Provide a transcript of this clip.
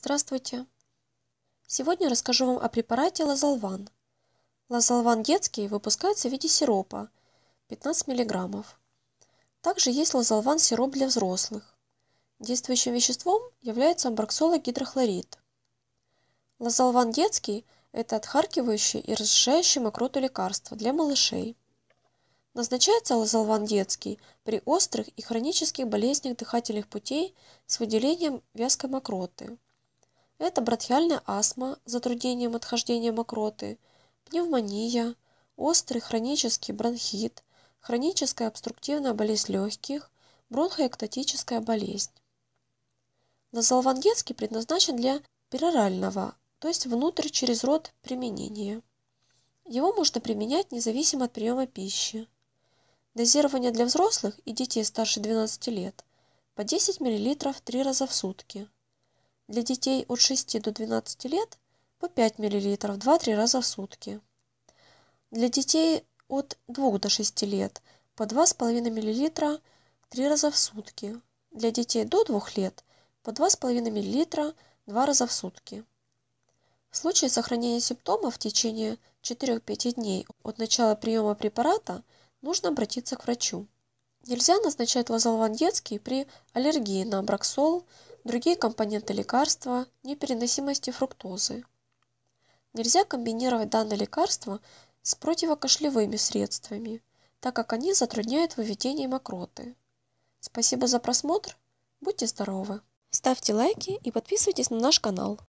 Здравствуйте! Сегодня расскажу вам о препарате Лазалван. Лазалван детский выпускается в виде сиропа 15 мг. Также есть Лазалван сироп для взрослых. Действующим веществом является амброксола гидрохлорид. Лазалван детский – это отхаркивающее и разжижающее мокроту лекарство для малышей. Назначается Лазалван детский при острых и хронических болезнях дыхательных путей с выделением вязкой мокроты. Это бронхиальная астма с затруднением отхождения мокроты, пневмония, острый хронический бронхит, хроническая обструктивная болезнь легких, бронхоэктатическая болезнь. Лазолвангетский предназначен для перорального, то есть внутрь через рот применения. Его можно применять независимо от приема пищи. Дозирование для взрослых и детей старше 12 лет по 10 мл 3 раза в сутки. Для детей от 6 до 12 лет по 5 мл 2-3 раза в сутки. Для детей от 2 до 6 лет по 2,5 мл 3 раза в сутки. Для детей до 2 лет по 2,5 мл 2 раза в сутки. В случае сохранения симптомов в течение 4-5 дней от начала приема препарата нужно обратиться к врачу. Нельзя назначать лазолван детский при аллергии на браксол, другие компоненты лекарства, непереносимости фруктозы. Нельзя комбинировать данное лекарство с противокошлевыми средствами, так как они затрудняют выведение мокроты. Спасибо за просмотр, будьте здоровы! Ставьте лайки и подписывайтесь на наш канал.